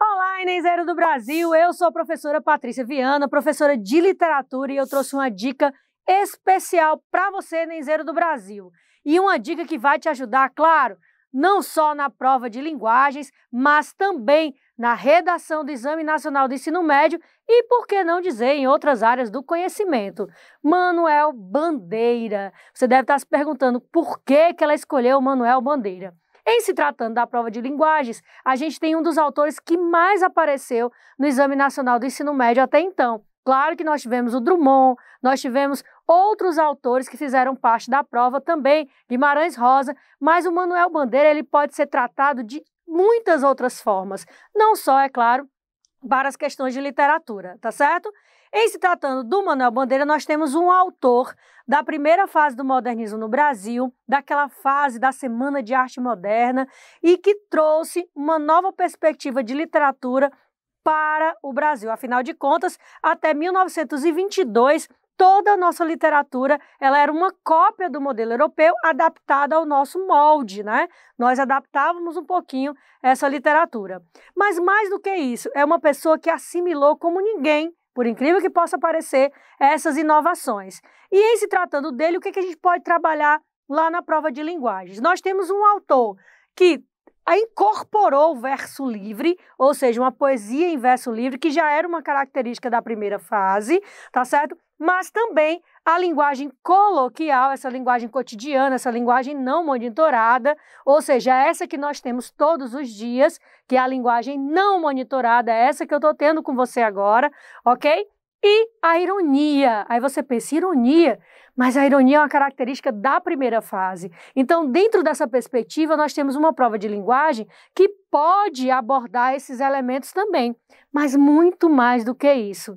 Olá, Inezeiro do Brasil, eu sou a professora Patrícia Viana, professora de literatura, e eu trouxe uma dica especial para você, Nenzeiro do Brasil. E uma dica que vai te ajudar, claro, não só na prova de linguagens, mas também na redação do Exame Nacional do Ensino Médio e, por que não dizer, em outras áreas do conhecimento. Manuel Bandeira. Você deve estar se perguntando por que, que ela escolheu Manuel Bandeira. Em se tratando da prova de linguagens, a gente tem um dos autores que mais apareceu no Exame Nacional do Ensino Médio até então. Claro que nós tivemos o Drummond, nós tivemos outros autores que fizeram parte da prova também, Guimarães Rosa, mas o Manuel Bandeira ele pode ser tratado de muitas outras formas, não só, é claro, para as questões de literatura, tá certo? Em se tratando do Manuel Bandeira, nós temos um autor da primeira fase do modernismo no Brasil, daquela fase da Semana de Arte Moderna, e que trouxe uma nova perspectiva de literatura para o Brasil. Afinal de contas, até 1922, toda a nossa literatura ela era uma cópia do modelo europeu adaptada ao nosso molde, né? Nós adaptávamos um pouquinho essa literatura. Mas mais do que isso, é uma pessoa que assimilou como ninguém por incrível que possa parecer, essas inovações. E em se tratando dele, o que, que a gente pode trabalhar lá na prova de linguagens? Nós temos um autor que incorporou o verso livre, ou seja, uma poesia em verso livre, que já era uma característica da primeira fase, tá certo? mas também a linguagem coloquial, essa linguagem cotidiana, essa linguagem não monitorada, ou seja, essa que nós temos todos os dias, que é a linguagem não monitorada, é essa que eu estou tendo com você agora, ok? E a ironia. Aí você pensa, ironia, mas a ironia é uma característica da primeira fase. Então, dentro dessa perspectiva, nós temos uma prova de linguagem que pode abordar esses elementos também, mas muito mais do que isso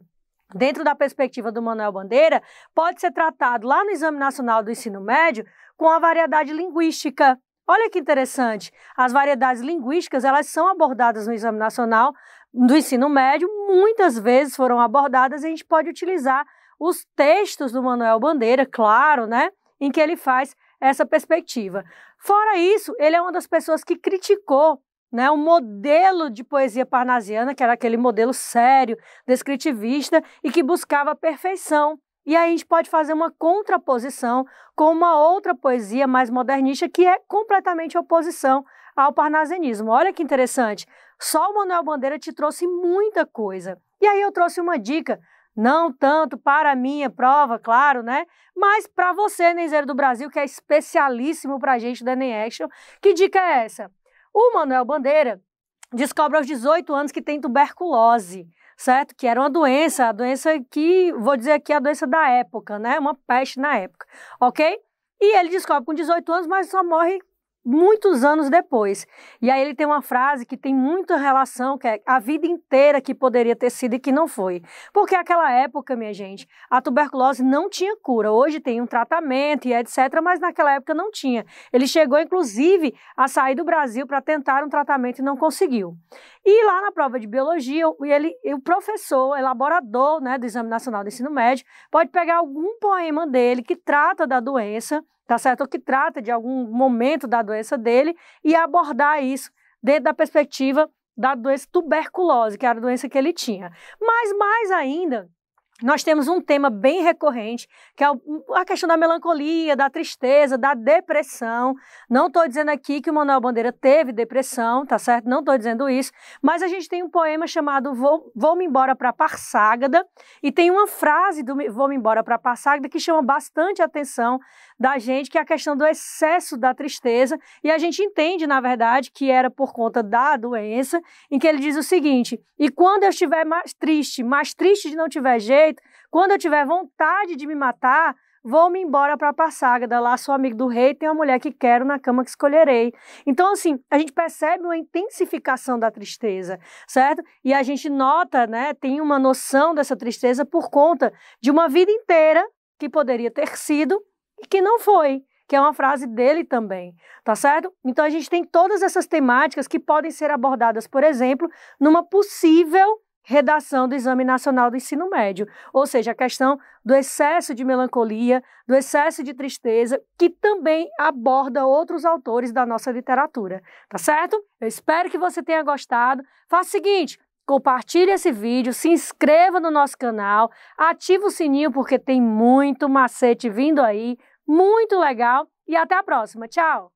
dentro da perspectiva do Manuel Bandeira, pode ser tratado lá no Exame Nacional do Ensino Médio com a variedade linguística. Olha que interessante, as variedades linguísticas, elas são abordadas no Exame Nacional do Ensino Médio, muitas vezes foram abordadas e a gente pode utilizar os textos do Manuel Bandeira, claro, né, em que ele faz essa perspectiva. Fora isso, ele é uma das pessoas que criticou né, o modelo de poesia parnasiana, que era aquele modelo sério, descritivista e que buscava a perfeição. E aí a gente pode fazer uma contraposição com uma outra poesia mais modernista que é completamente oposição ao parnasianismo. Olha que interessante. Só o Manuel Bandeira te trouxe muita coisa. E aí eu trouxe uma dica, não tanto para a minha prova, claro, né? Mas para você, Neizeiro do Brasil, que é especialíssimo para a gente da Enem Action. Que dica é essa? O Manuel Bandeira descobre aos 18 anos que tem tuberculose, certo? Que era uma doença, a doença que, vou dizer aqui, a doença da época, né? Uma peste na época, ok? E ele descobre com 18 anos, mas só morre muitos anos depois. E aí ele tem uma frase que tem muita relação, que é a vida inteira que poderia ter sido e que não foi. Porque aquela época, minha gente, a tuberculose não tinha cura. Hoje tem um tratamento e etc, mas naquela época não tinha. Ele chegou inclusive a sair do Brasil para tentar um tratamento e não conseguiu. E lá na prova de biologia, ele, o professor, elaborador, né, do Exame Nacional do Ensino Médio, pode pegar algum poema dele que trata da doença tá certo? Que trata de algum momento da doença dele e abordar isso dentro da perspectiva da doença tuberculose, que era a doença que ele tinha. Mas mais ainda, nós temos um tema bem recorrente, que é a questão da melancolia, da tristeza, da depressão. Não estou dizendo aqui que o Manuel Bandeira teve depressão, tá certo? Não estou dizendo isso, mas a gente tem um poema chamado Vou, Vou Me Embora para Parságada, e tem uma frase do Vou Me Embora para Parságada que chama bastante a atenção da gente, que é a questão do excesso da tristeza, e a gente entende, na verdade, que era por conta da doença, em que ele diz o seguinte, e quando eu estiver mais triste, mais triste de não tiver jeito, quando eu tiver vontade de me matar, vou-me embora para a Passagrada, lá sou amigo do rei, tem uma mulher que quero na cama que escolherei. Então, assim, a gente percebe uma intensificação da tristeza, certo? E a gente nota, né, tem uma noção dessa tristeza por conta de uma vida inteira que poderia ter sido e que não foi. Que é uma frase dele também, tá certo? Então a gente tem todas essas temáticas que podem ser abordadas, por exemplo, numa possível redação do Exame Nacional do Ensino Médio, ou seja, a questão do excesso de melancolia, do excesso de tristeza, que também aborda outros autores da nossa literatura, tá certo? Eu espero que você tenha gostado. Faça o seguinte, compartilhe esse vídeo, se inscreva no nosso canal, ative o sininho porque tem muito macete vindo aí, muito legal e até a próxima. Tchau.